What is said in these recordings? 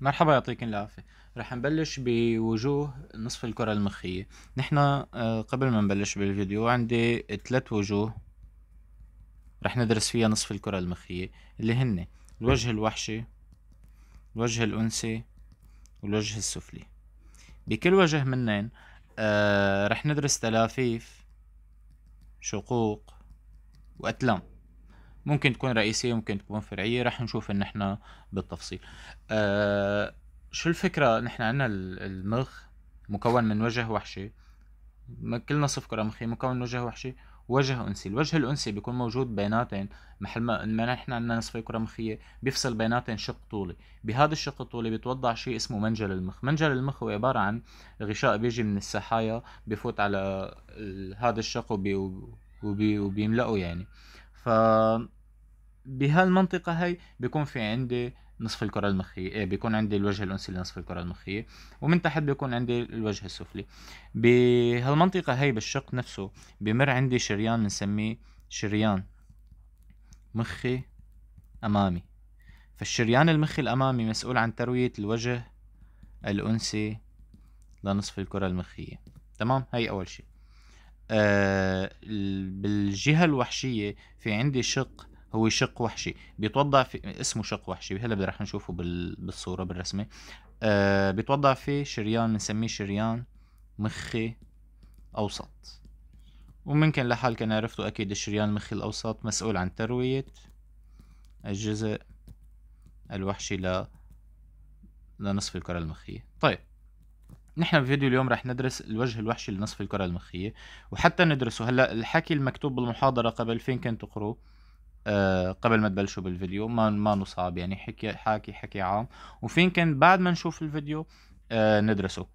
مرحبا يعطيك العافية رح نبلش بوجوه نصف الكرة المخية نحن آه، قبل ما نبلش بالفيديو عندي ثلاث وجوه رح ندرس فيها نصف الكرة المخية اللي هن الوجه الوحشي الوجه الأنسي والوجه السفلي بكل وجه منن آه، رح ندرس تلافيف شقوق وأتلام ممكن تكون رئيسية ممكن تكون فرعية رح نشوف ان احنا بالتفصيل أه شو الفكرة نحن عنا المخ مكون من وجه وحشي كلنا صف كرة مخي مكون من وجه وحشي وجه انسي الوجه الانسي بيكون موجود بيناتين محل ما, ما نحن عندنا نصفي كره مخيه بيفصل بيناتين شق طولي بهذا الشق الطولي بيتوضع شيء اسمه منجل المخ منجل المخ هو عباره عن غشاء بيجي من السحايا بفوت على هذا الشق وبي وبي وبيملأه يعني ف بهالمنطقه هي بيكون في عندي نصف الكره المخيه إيه، بيكون عندي الوجه الانسي لنصف الكره المخيه ومن تحت بيكون عندي الوجه السفلي بهالمنطقه هي بالشق نفسه بمر عندي شريان بنسميه شريان مخي امامي فالشريان المخي الامامي مسؤول عن ترويه الوجه الانسي لنصف الكره المخيه تمام هي اول شيء آه بالجهه الوحشيه في عندي شق هو شق وحشي بيتوضع في اسمه شق وحشي هلا رح نشوفه بال... بالصورة بالرسمة آه بيتوضع في شريان بنسميه شريان مخي أوسط وممكن لحال كان عرفتوا أكيد الشريان المخي الأوسط مسؤول عن تروية الجزء الوحشي ل لنصف الكرة المخية طيب نحن بفيديو اليوم رح ندرس الوجه الوحشي لنصف الكرة المخية وحتى ندرسه هلا الحكي المكتوب بالمحاضرة قبل فين كنت تقروه آه، قبل ما تبلشوا بالفيديو ما ما نصاب يعني حكي حاكي حكي عام وفي يمكن بعد ما نشوف الفيديو آه، ندرسه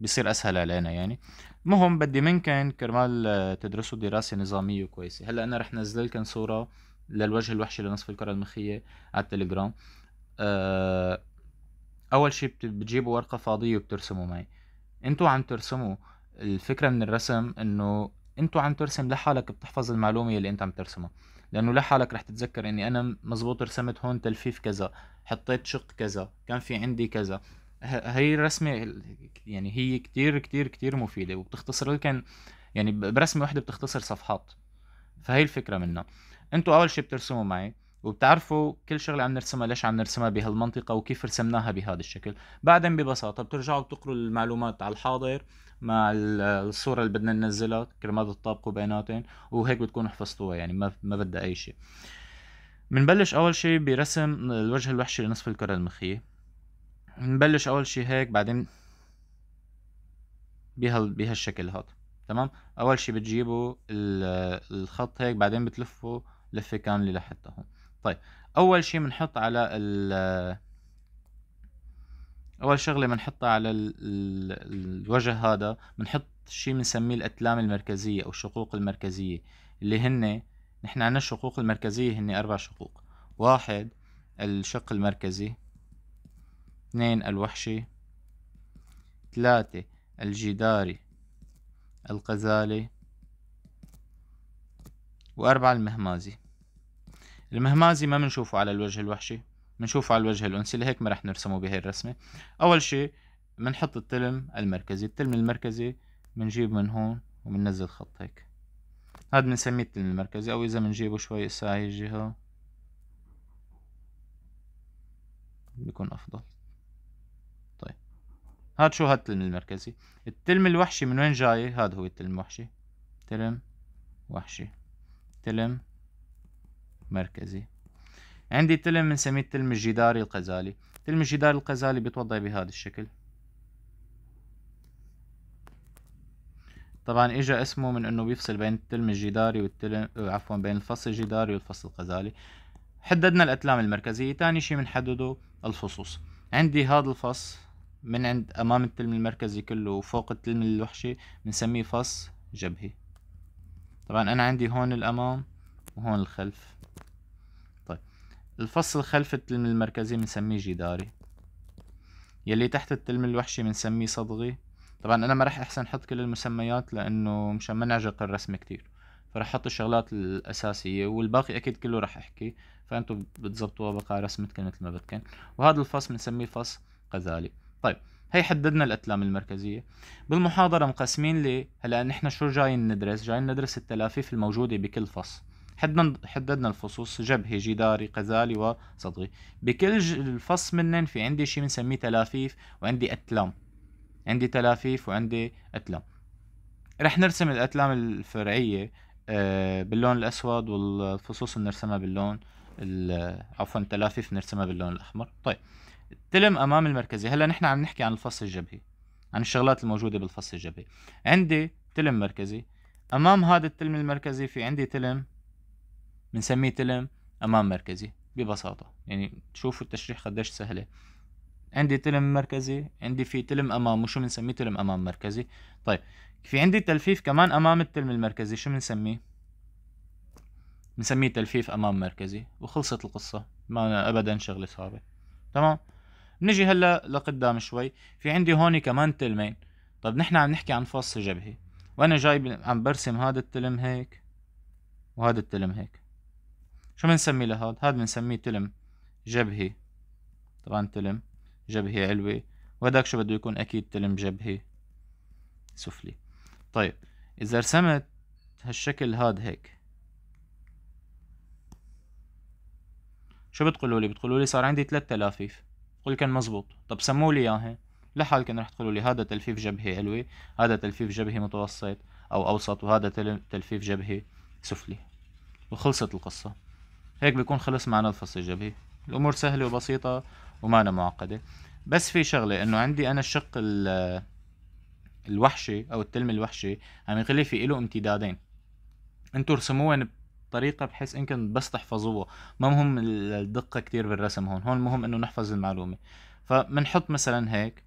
بصير اسهل علينا يعني المهم بدي منكن كرمال آه، تدرسوا دراسه نظاميه كويسه هلا انا رح نزل لكم صوره للوجه الوحشي لنصف الكره المخيه على التليجرام اول شيء بتجيبوا ورقه فاضيه وبترسموا معي انتوا عم ترسموا الفكره من الرسم انه انتوا عم ترسم لحالك بتحفظ المعلومه اللي انت عم ترسمها لانه لحالك رح تتذكر اني انا مزبوط رسمت هون تلفيف كذا حطيت شق كذا كان في عندي كذا هي الرسمة يعني هي كتير كتير كتير مفيدة وبتختصر لك يعني برسمة واحدة بتختصر صفحات فهي الفكرة منها انتوا اول شي بترسموا معي وبتعرفوا كل شغله عم نرسمها ليش عم نرسمها بهالمنطقه وكيف رسمناها بهذا الشكل بعدين ببساطه بترجعوا بتقروا المعلومات على الحاضر مع الصوره اللي بدنا ننزلها كرمال تطابقوا بيناتهم وهيك بتكونوا حفظتوها يعني ما ما بدها اي شيء بنبلش اول شيء برسم الوجه الوحشي لنصف الكره المخيه بنبلش اول شيء هيك بعدين بهال بهالشكل هذا تمام اول شيء بتجيبوا الخط هيك بعدين بتلفوا لفه كامله لحتى هون طيب اول شيء بنحط على ال اول شغله بنحطها على ال الـ الوجه هذا بنحط شيء بنسميه الاتلام المركزيه او الشقوق المركزيه اللي هن نحن عندنا الشقوق المركزيه هن اربع شقوق واحد الشق المركزي اثنين الوحشي ثلاثة الجداري القزالي وأربعة المهمازي المهمازي ما بنشوفه على الوجه الوحشي بنشوفه على الوجه الأنسي لهيك ما رح نرسمه بهي الرسمة أول شيء بنحط التلم المركزي التلم المركزي بنجيب من هون وبننزل خط هيك هاد بنسميه التلم المركزي أو إذا بنجيبه شوي هي الجهة بيكون أفضل طيب. هاد شو هاد التلم المركزي التلم الوحشي من وين جاي هاد هو التلم الوحشي تلم وحشي تلم مركزي عندي تلم بنسميه التلم الجداري القزالي التلم الجداري القزالي بيتوضع بهذا الشكل طبعا اجى اسمه من انه بيفصل بين التلم الجداري والتلم آه، عفوا بين الفصل الجداري والفصل القزالي حددنا الاتلام المركزيه ثاني شيء بنحدده الفصوص عندي هذا الفص من عند امام التلم المركزي كله وفوق التلم الوحشي بنسميه فص جبهي طبعا انا عندي هون الامام وهون الخلف الفص الخلف التلم المركزي بنسميه جداري يلي تحت التلم الوحشي بنسميه صدغي طبعا انا ما راح احسن احط كل المسميات لانه مشان ما نعجق الرسم كتير فراح احط الشغلات الاساسيه والباقي اكيد كله راح احكي فانتم بتزبطوها بقى رسمتكم مثل ما بتكن وهذا الفص بنسميه فص غزالي طيب هي حددنا الاتلام المركزيه بالمحاضره مقسمين لي هلا نحن شو جايين ندرس جايين ندرس التلافيف الموجوده بكل فص حددنا الفصوص جبهي جداري قزالي وصدغي بكل الفص منن في عندي شيء بنسميه تلافيف وعندي أتلام عندي تلافيف وعندي أتلام رح نرسم الأتلام الفرعية آه، باللون الأسود والفصوص بنرسمها باللون عفوا التلافيف بنرسمها باللون الأحمر طيب التلم أمام المركزي هلا نحن عم نحكي عن الفص الجبهي عن الشغلات الموجودة بالفص الجبهي عندي تلم مركزي أمام هذا التلم المركزي في عندي تلم بنسميه تلم امام مركزي ببساطه يعني شوفوا التشريح قديش سهله عندي تلم مركزي عندي في تلم امامه شو بنسميه تلم امام مركزي طيب في عندي تلفيف كمان امام التلم المركزي شو بنسميه بنسميه تلفيف امام مركزي وخلصت القصه ما ابدا شغله صعبه تمام نجي هلا لقدام شوي في عندي هون كمان تلمين طب نحن عم نحكي عن فص جبهي وانا جاي عم برسم هذا التلم هيك وهذا التلم هيك شو بنسمي لهذا؟ هذا بنسميه تلم جبهي طبعا تلم جبهي علوي وهداك شو بده يكون اكيد تلم جبهي سفلي طيب اذا رسمت هالشكل هاد هيك شو بتقولوا لي بتقولوا لي صار عندي ثلاث تلافيف بقول كان مزبوط طب سموا لي اياها لحال كان رح تقولوا لي هذا تلفيف جبهي علوي هذا تلفيف جبهي متوسط او اوسط وهذا تلفيف جبهي سفلي وخلصت القصه هيك بيكون خلص معنا الفصل الجبهي الامور سهله وبسيطه ومانا معقده بس في شغله انه عندي انا الشق الوحشي او التلم الوحشي عم يعني يخلي في له امتدادين انتوا رسموهن بطريقه بحيث يمكن بس تحفظوها ما مهم الدقه كتير بالرسم هون هون المهم انه نحفظ المعلومه فبنحط مثلا هيك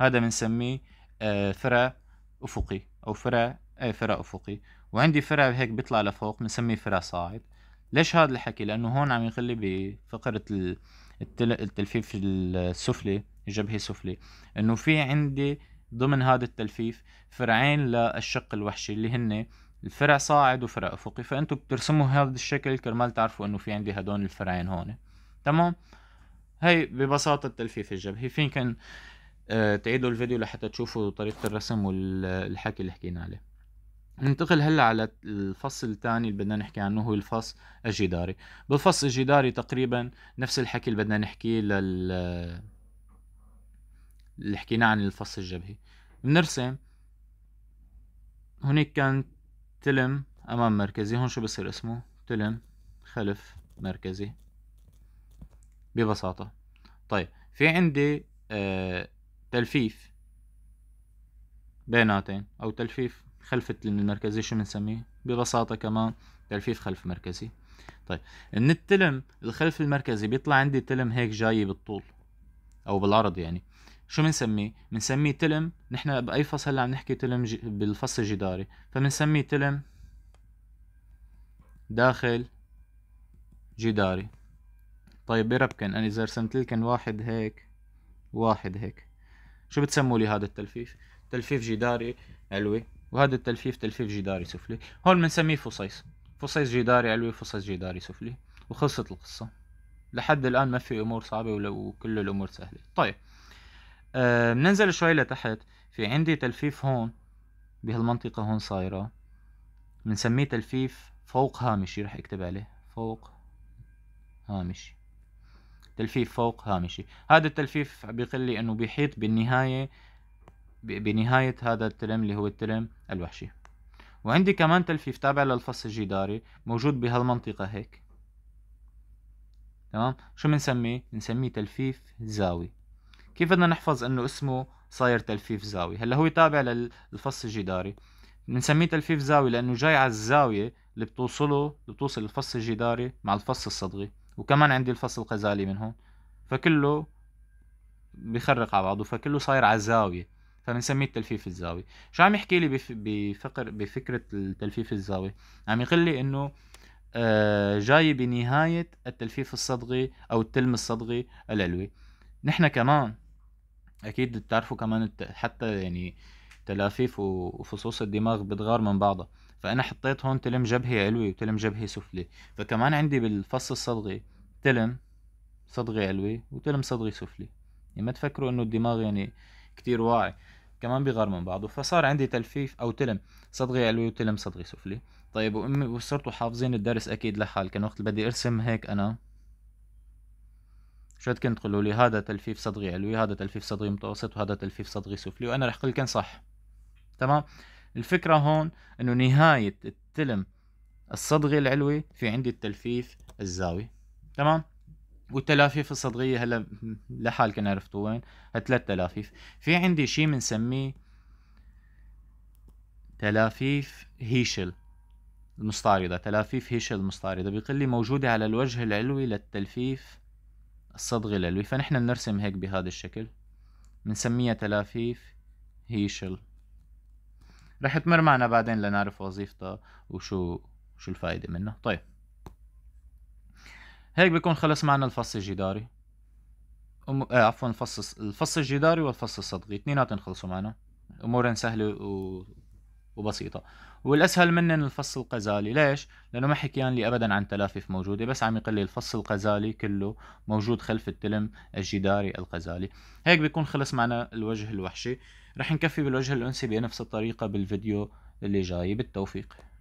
هذا بنسميه آه، فرع افقي او فرع اي فرع افقي وعندي فرع هيك بيطلع لفوق بنسميه فرع صاعد ليش هذا الحكي لانه هون عم يخلي بفقره التل... التلفيف السفلي الجبهه السفلي انه في عندي ضمن هذا التلفيف فرعين للشق الوحشي اللي هن الفرع صاعد وفرع افقي فانتم بترسموا هذا الشكل كرمال تعرفوا انه في عندي هدول الفرعين هون تمام هي ببساطه التلفيف الجبهي كان آه، تعيدوا الفيديو لحتى تشوفوا طريقه الرسم والحكي اللي حكينا عليه ننتقل هلا على الفصل الثاني اللي بدنا نحكي عنه هو الفصل الجداري بالفصل الجداري تقريبا نفس الحكي اللي بدنا نحكيه لل اللي حكيناه عن الفصل الجبهي بنرسم هناك كان تلم امام مركزي هون شو بصير اسمه تلم خلف مركزي ببساطة طيب في عندي آه تلفيف بيناتين او تلفيف خلفة المركزي شو بنسميه ببساطة كمان تلفيف خلف مركزي طيب من التلم الخلف المركزي بيطلع عندي تلم هيك جاي بالطول او بالعرض يعني شو بنسميه بنسميه تلم نحن باي فصل هلا عم نحكي تلم ج... بالفصل الجداري فبنسميه تلم داخل جداري طيب بربكن انا اذا رسمت لكن واحد هيك واحد هيك شو بتسموا لي هذا التلفيف تلفيف جداري علوي وهذا التلفيف تلفيف جداري سفلي هون بنسميه فصيص فصيص جداري علوي فصيص جداري سفلي وخلصت القصة لحد الآن ما في أمور صعبة وكل الأمور سهلة طيب آه بننزل شوي لتحت في عندي تلفيف هون بهالمنطقة هون صايرة بنسميه تلفيف فوق هامشي رح اكتب عليه فوق هامشي تلفيف فوق هامشي هذا التلفيف بيقول لي انه بيحيط بالنهاية بنهاية هذا الترم اللي هو الترم الوحشي وعندي كمان تلفيف تابع للفص الجداري موجود بهالمنطقة هيك تمام شو بنسميه؟ بنسميه تلفيف زاوي كيف بدنا نحفظ انه اسمه صاير تلفيف زاوي هلا هو تابع للفص الجداري بنسميه تلفيف زاوي لانه جاي على الزاويه اللي بتوصله اللي بتوصل الفص الجداري مع الفص الصدغي وكمان عندي الفص الغزالي من هون فكله بخرق على بعضه فكله صاير على زاويه فبنسميه التلفيف الزاوي شو عم يحكي لي بفقر بفكره التلفيف الزاوي عم يقول لي انه آه، جاي بنهايه التلفيف الصدغي او التلم الصدغي العلوي نحن كمان اكيد بتعرفوا كمان حتى يعني تلافيف وفصوص الدماغ بتغار من بعضها فانا حطيت هون تلم جبهي علوي وتلم جبهي سفلي فكمان عندي بالفص الصدغي تلم صدغي علوي وتلم صدغي سفلي يعني ما تفكروا انه الدماغ يعني كتير واعي كمان بيغار من بعضه فصار عندي تلفيف او تلم صدغي علوي وتلم صدغي سفلي طيب وامي وصرتوا حافظين الدرس اكيد لحال كان وقت بدي ارسم هيك انا شو كنت تقولوا لي هذا تلفيف صدغي علوي هذا تلفيف صدغي متوسط وهذا تلفيف صدغي سفلي وانا رح اقول كان صح تمام الفكره هون انه نهايه التلم الصدغي العلوي في عندي التلفيف الزاوي تمام والتلافيف الصدغيه هلا لحال كان عرفتوا وين هالثلاث تلافيف في عندي شيء بنسميه تلافيف هيشل المستعرضة تلافيف هيشل المستعرضة بيقول لي موجودة على الوجه العلوي للتلفيف الصدغي العلوي فنحن بنرسم هيك بهذا الشكل بنسميها تلافيف هيشل رح تمر معنا بعدين لنعرف وظيفتها وشو شو الفائدة منها طيب هيك بيكون خلص معنا الفص الجداري أم... آه عفوا الفص الفص الجداري والفص الصدغي اثنيناتهم خلصوا معنا امورهم سهله و... وبسيطه والاسهل منن الفص القزالي ليش لانه ما حكيان لي ابدا عن تلافف موجوده بس عم يقلي الفص القزالي كله موجود خلف التلم الجداري القزالي هيك بيكون خلص معنا الوجه الوحشي رح نكفي بالوجه الانسي بنفس الطريقه بالفيديو اللي جاي بالتوفيق